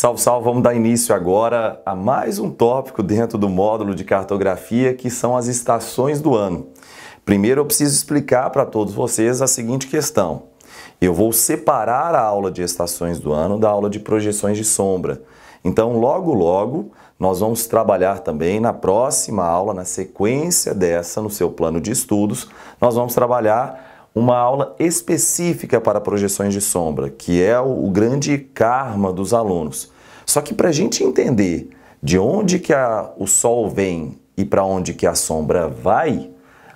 Salve, salve! Vamos dar início agora a mais um tópico dentro do módulo de cartografia que são as estações do ano. Primeiro eu preciso explicar para todos vocês a seguinte questão. Eu vou separar a aula de estações do ano da aula de projeções de sombra. Então, logo, logo, nós vamos trabalhar também na próxima aula, na sequência dessa, no seu plano de estudos, nós vamos trabalhar uma aula específica para projeções de sombra, que é o, grande karma dos alunos. Só que para a gente entender de onde que a, o sol vem e para onde que a sombra vai,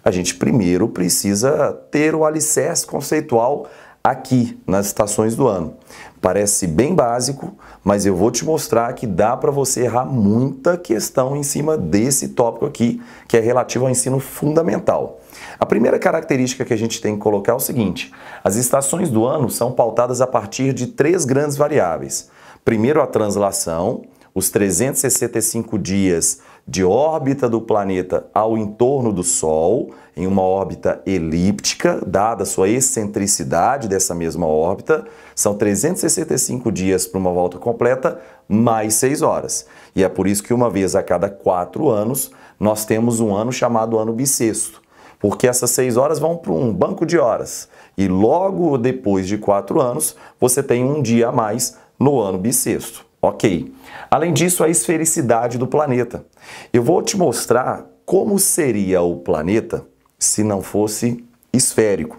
a gente primeiro precisa ter o alicerce conceitual aqui nas estações do ano. Parece bem básico, mas eu vou te mostrar que dá para você errar muita questão em cima desse tópico aqui, que é relativo ao ensino fundamental. A primeira característica que a gente tem que colocar é o seguinte: as estações do ano são pautadas a partir de três grandes variáveis. Primeiro, a translação, os 365 dias de órbita do planeta ao entorno do Sol, em uma órbita elíptica, dada a sua excentricidade dessa mesma órbita, são 365 dias para uma volta completa, mais 6 horas. E é por isso que, uma vez a cada quatro anos, nós temos um ano chamado ano bissexto porque essas seis horas vão para um banco de horas. E logo depois de quatro anos, você tem um dia a mais no ano bissexto. Ok. Além disso, a esfericidade do planeta. Eu vou te mostrar como seria o planeta se não fosse esférico.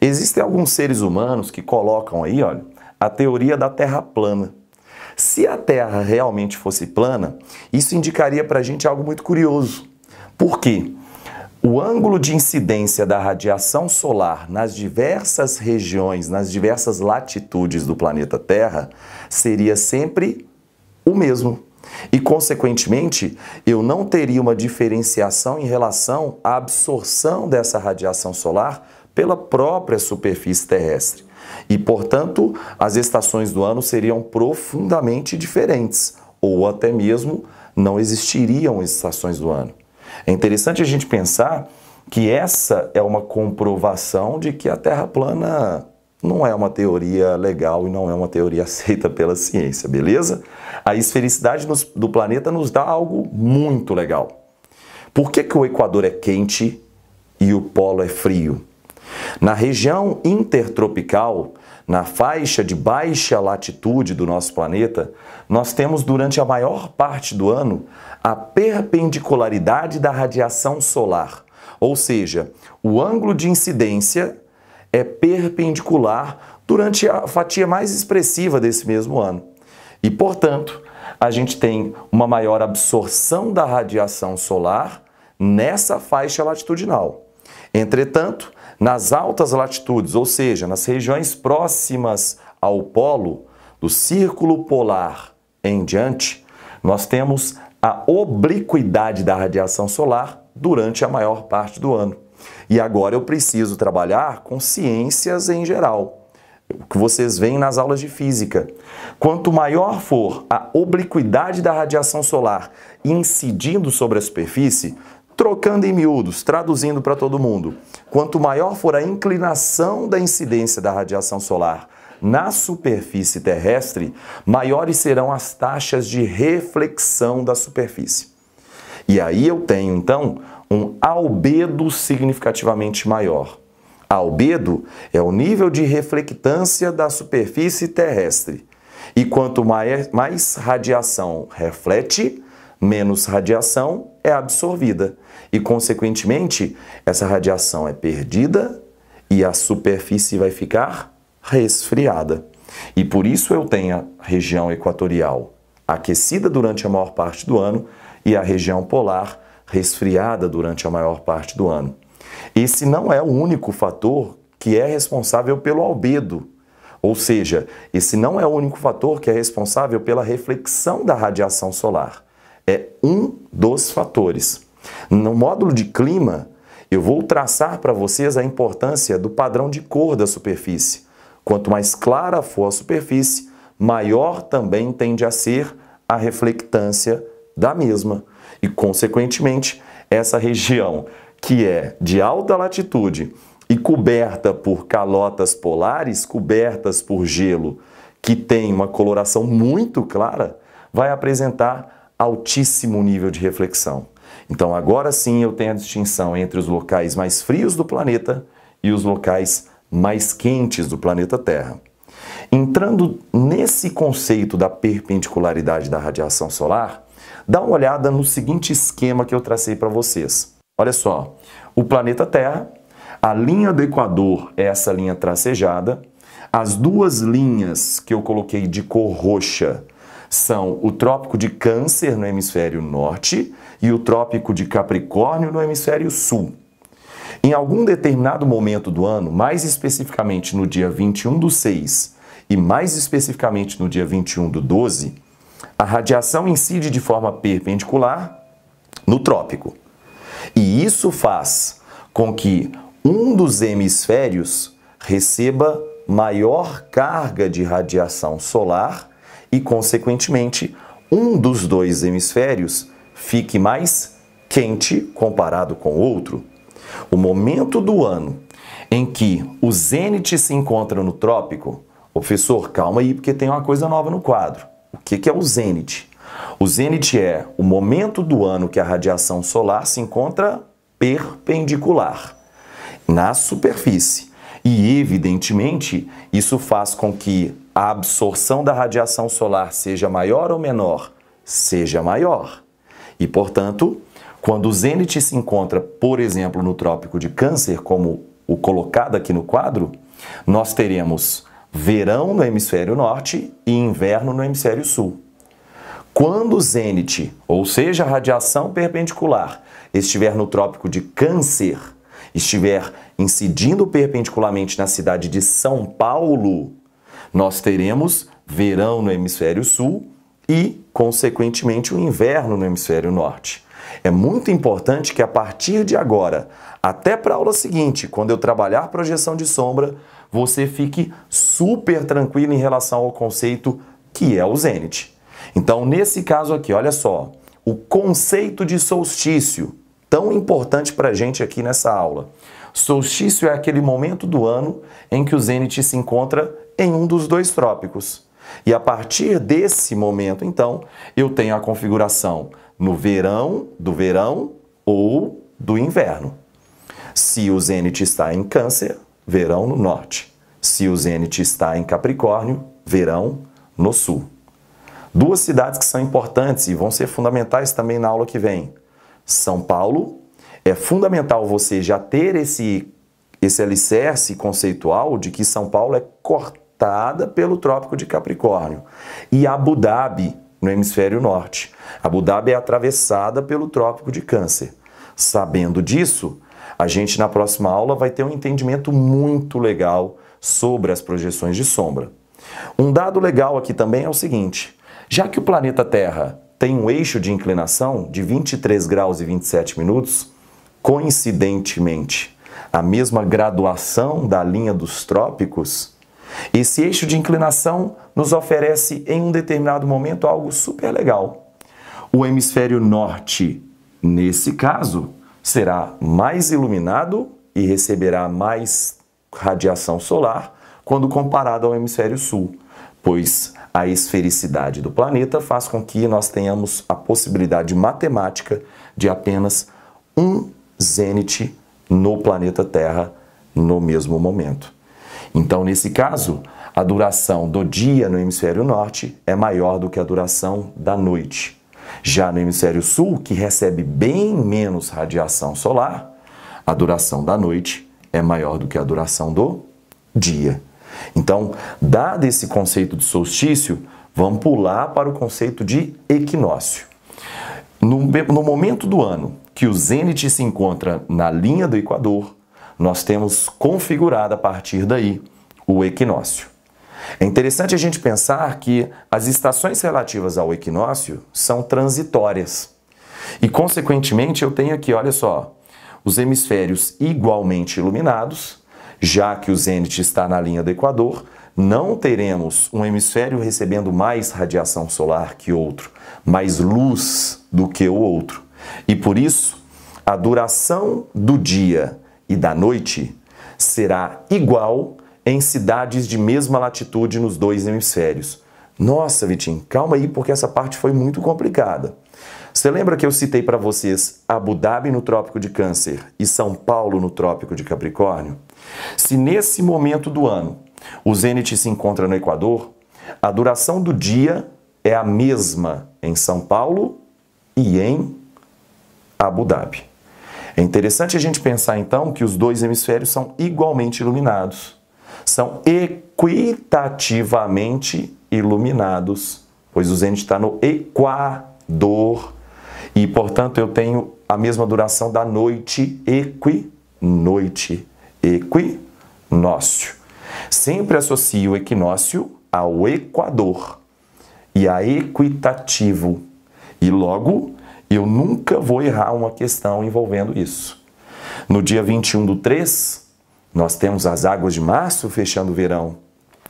Existem alguns seres humanos que colocam aí, olha, a teoria da Terra plana. Se a Terra realmente fosse plana, isso indicaria para a gente algo muito curioso. Por quê? O ângulo de incidência da radiação solar nas diversas regiões, nas diversas latitudes do planeta Terra, seria sempre o mesmo. E, consequentemente, eu não teria uma diferenciação em relação à absorção dessa radiação solar pela própria superfície terrestre. E, portanto, as estações do ano seriam profundamente diferentes, ou até mesmo não existiriam estações do ano. É interessante a gente pensar que essa é uma comprovação de que a Terra plana não é uma teoria legal e não é uma teoria aceita pela ciência, beleza? A esfericidade do planeta nos dá algo muito legal. Por que, que o Equador é quente e o Polo é frio? Na região intertropical, na faixa de baixa latitude do nosso planeta, nós temos durante a maior parte do ano a perpendicularidade da radiação solar, ou seja, o ângulo de incidência é perpendicular durante a fatia mais expressiva desse mesmo ano. E, portanto, a gente tem uma maior absorção da radiação solar nessa faixa latitudinal. Entretanto, nas altas latitudes, ou seja, nas regiões próximas ao polo, do círculo polar em diante, nós temos a obliquidade da radiação solar durante a maior parte do ano. E agora eu preciso trabalhar com ciências em geral, o que vocês veem nas aulas de física. Quanto maior for a obliquidade da radiação solar incidindo sobre a superfície, Trocando em miúdos, traduzindo para todo mundo, quanto maior for a inclinação da incidência da radiação solar na superfície terrestre, maiores serão as taxas de reflexão da superfície. E aí eu tenho então um albedo significativamente maior. Albedo é o nível de reflectância da superfície terrestre. E quanto mais, mais radiação reflete, menos radiação é absorvida e, consequentemente, essa radiação é perdida e a superfície vai ficar resfriada. E por isso eu tenho a região equatorial aquecida durante a maior parte do ano e a região polar resfriada durante a maior parte do ano. Esse não é o único fator que é responsável pelo albedo, ou seja, esse não é o único fator que é responsável pela reflexão da radiação solar é um dos fatores. No módulo de clima, eu vou traçar para vocês a importância do padrão de cor da superfície. Quanto mais clara for a superfície, maior também tende a ser a reflectância da mesma. E, consequentemente, essa região que é de alta latitude e coberta por calotas polares, cobertas por gelo, que tem uma coloração muito clara, vai apresentar altíssimo nível de reflexão. Então, agora sim eu tenho a distinção entre os locais mais frios do planeta e os locais mais quentes do planeta Terra. Entrando nesse conceito da perpendicularidade da radiação solar, dá uma olhada no seguinte esquema que eu tracei para vocês. Olha só, o planeta Terra, a linha do Equador é essa linha tracejada, as duas linhas que eu coloquei de cor roxa são o Trópico de Câncer no hemisfério norte e o Trópico de Capricórnio no hemisfério sul. Em algum determinado momento do ano, mais especificamente no dia 21 do 6 e mais especificamente no dia 21 do 12, a radiação incide de forma perpendicular no trópico. E isso faz com que um dos hemisférios receba maior carga de radiação solar e, consequentemente, um dos dois hemisférios fique mais quente comparado com o outro. O momento do ano em que o zênite se encontra no trópico, professor, calma aí, porque tem uma coisa nova no quadro. O que, que é o zênite? O zênite é o momento do ano que a radiação solar se encontra perpendicular na superfície. E, evidentemente, isso faz com que a absorção da radiação solar seja maior ou menor, seja maior. E, portanto, quando o zênite se encontra, por exemplo, no trópico de Câncer, como o colocado aqui no quadro, nós teremos verão no hemisfério norte e inverno no hemisfério sul. Quando o zênite, ou seja, a radiação perpendicular, estiver no trópico de Câncer, estiver incidindo perpendicularmente na cidade de São Paulo, nós teremos verão no hemisfério sul e, consequentemente, o inverno no hemisfério norte. É muito importante que a partir de agora, até para a aula seguinte, quando eu trabalhar projeção de sombra, você fique super tranquilo em relação ao conceito que é o zênite. Então, nesse caso aqui, olha só, o conceito de solstício, tão importante para a gente aqui nessa aula. Solstício é aquele momento do ano em que o zênite se encontra em um dos dois trópicos. E a partir desse momento, então, eu tenho a configuração no verão, do verão ou do inverno. Se o zênite está em câncer, verão no norte. Se o zênite está em Capricórnio, verão no sul. Duas cidades que são importantes e vão ser fundamentais também na aula que vem. São Paulo. É fundamental você já ter esse, esse alicerce conceitual de que São Paulo é cortado afetada pelo Trópico de Capricórnio. E Abu Dhabi, no hemisfério norte. Abu Dhabi é atravessada pelo Trópico de Câncer. Sabendo disso, a gente na próxima aula vai ter um entendimento muito legal sobre as projeções de sombra. Um dado legal aqui também é o seguinte: já que o planeta Terra tem um eixo de inclinação de 23 graus e 27 minutos, coincidentemente, a mesma graduação da linha dos trópicos esse eixo de inclinação nos oferece em um determinado momento algo super legal. O hemisfério norte, nesse caso, será mais iluminado e receberá mais radiação solar quando comparado ao hemisfério sul, pois a esfericidade do planeta faz com que nós tenhamos a possibilidade matemática de apenas um zênite no planeta Terra no mesmo momento. Então, nesse caso, a duração do dia no hemisfério norte é maior do que a duração da noite. Já no hemisfério sul, que recebe bem menos radiação solar, a duração da noite é maior do que a duração do dia. Então, dado esse conceito de solstício, vamos pular para o conceito de equinócio. No, no momento do ano que o zênite se encontra na linha do equador, nós temos configurado a partir daí o equinócio. É interessante a gente pensar que as estações relativas ao equinócio são transitórias. E, consequentemente, eu tenho aqui, olha só, os hemisférios igualmente iluminados, já que o zênite está na linha do equador, não teremos um hemisfério recebendo mais radiação solar que outro, mais luz do que o outro. E por isso, a duração do dia e da noite será igual em cidades de mesma latitude nos dois hemisférios. Nossa, Vitinho, calma aí, porque essa parte foi muito complicada. Você lembra que eu citei para vocês Abu Dhabi no Trópico de Câncer e São Paulo no Trópico de Capricórnio? Se nesse momento do ano o Zênite se encontra no Equador, a duração do dia é a mesma em São Paulo e em Abu Dhabi. É interessante a gente pensar então que os dois hemisférios são igualmente iluminados, são equitativamente iluminados, pois o zenit está no equador e, portanto, eu tenho a mesma duração da noite equinoite, equinócio. Sempre associo o equinócio ao equador e a equitativo e logo e eu nunca vou errar uma questão envolvendo isso. No dia 21 do 3, nós temos as águas de março fechando o verão.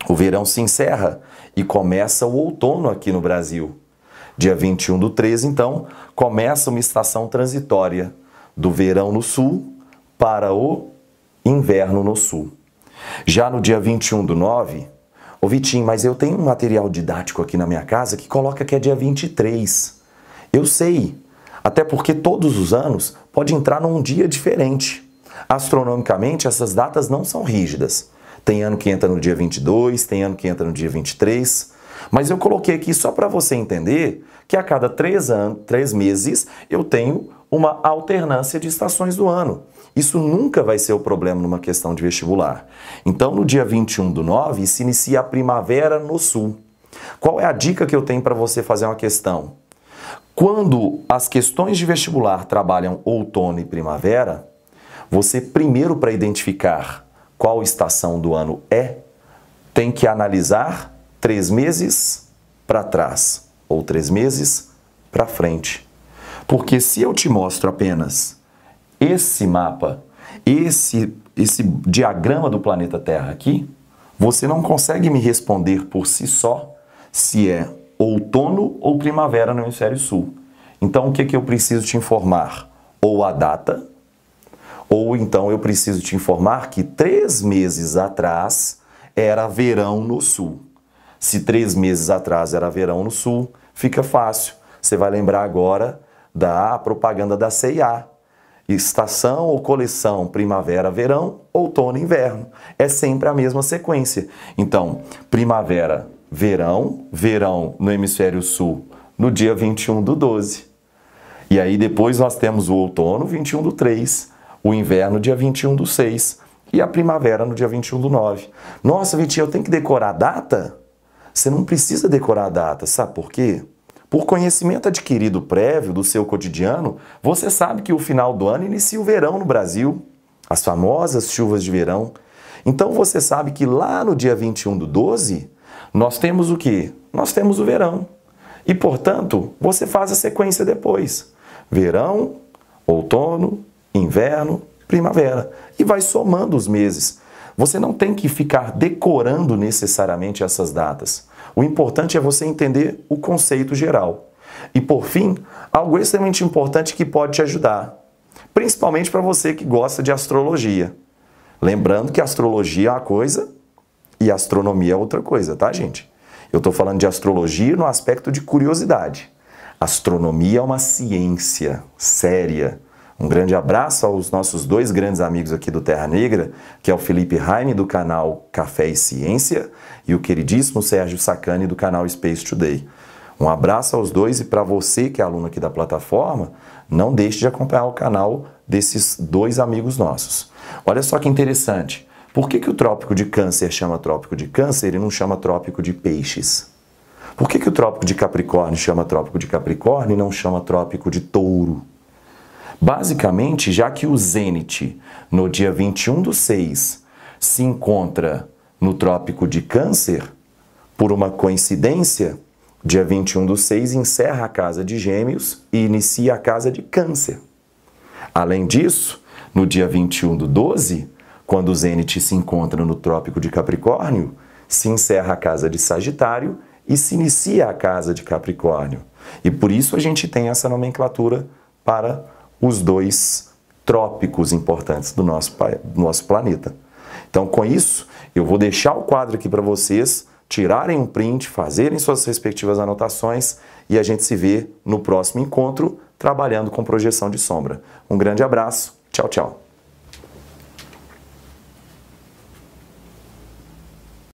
O verão se encerra e começa o outono aqui no Brasil. Dia 21 do 3, então, começa uma estação transitória do verão no sul para o inverno no sul. Já no dia 21 do 9, Ô Vitinho, mas eu tenho um material didático aqui na minha casa que coloca que é dia 23. Eu sei, até porque todos os anos pode entrar num dia diferente. Astronomicamente, essas datas não são rígidas. Tem ano que entra no dia 22, tem ano que entra no dia 23. Mas eu coloquei aqui só para você entender que a cada três, anos, três meses eu tenho uma alternância de estações do ano. Isso nunca vai ser o problema numa questão de vestibular. Então, no dia 21 do 9, se inicia a primavera no sul. Qual é a dica que eu tenho para você fazer uma questão? Quando as questões de vestibular trabalham outono e primavera, você primeiro para identificar qual estação do ano é, tem que analisar três meses para trás ou três meses para frente. Porque se eu te mostro apenas esse mapa, esse, esse diagrama do planeta Terra aqui, você não consegue me responder por si só se é outono ou primavera no hemisfério sul. Então, o que, que eu preciso te informar? Ou a data, ou então eu preciso te informar que três meses atrás era verão no sul. Se três meses atrás era verão no sul, fica fácil. Você vai lembrar agora da propaganda da CIA. Estação ou coleção primavera, verão, outono, inverno. É sempre a mesma sequência. Então, primavera, verão, verão no hemisfério sul, no dia 21 do 12. E aí depois nós temos o outono, 21 do 3, o inverno, dia 21 do 6, e a primavera, no dia 21 do 9. Nossa, Vitinho, eu tenho que decorar a data? Você não precisa decorar a data, sabe por quê? Por conhecimento adquirido prévio do seu cotidiano, você sabe que o final do ano inicia o verão no Brasil, as famosas chuvas de verão. Então você sabe que lá no dia 21 do 12, nós temos o que? Nós temos o verão. E, portanto, você faz a sequência depois. Verão, outono, inverno, primavera. E vai somando os meses. Você não tem que ficar decorando necessariamente essas datas. O importante é você entender o conceito geral. E por fim, algo extremamente importante que pode te ajudar, principalmente para você que gosta de astrologia. Lembrando que astrologia é uma coisa e astronomia é outra coisa, tá, gente? Eu estou falando de astrologia no aspecto de curiosidade. Astronomia é uma ciência séria. Um grande abraço aos nossos dois grandes amigos aqui do Terra Negra, que é o Felipe Raime, do canal Café e Ciência, e o queridíssimo Sérgio Sacani, do canal Space Today. Um abraço aos dois e para você que é aluno aqui da plataforma, não deixe de acompanhar o canal desses dois amigos nossos. Olha só que interessante. Por que, que o trópico de câncer chama trópico de câncer e não chama trópico de peixes? Por que, que o trópico de Capricórnio chama trópico de Capricórnio e não chama trópico de touro? Basicamente, já que o zênite, no dia 21 do 6, se encontra no trópico de câncer, por uma coincidência, dia 21 do 6 encerra a casa de gêmeos e inicia a casa de câncer. Além disso, no dia 21 do 12, quando o Zênite se encontra no Trópico de Capricórnio, se encerra a casa de Sagitário e se inicia a casa de Capricórnio. E por isso a gente tem essa nomenclatura para os dois trópicos importantes do nosso, do nosso planeta. Então, com isso, eu vou deixar o quadro aqui para vocês tirarem um print, fazerem suas respectivas anotações e a gente se vê no próximo encontro trabalhando com projeção de sombra. Um grande abraço, tchau, tchau.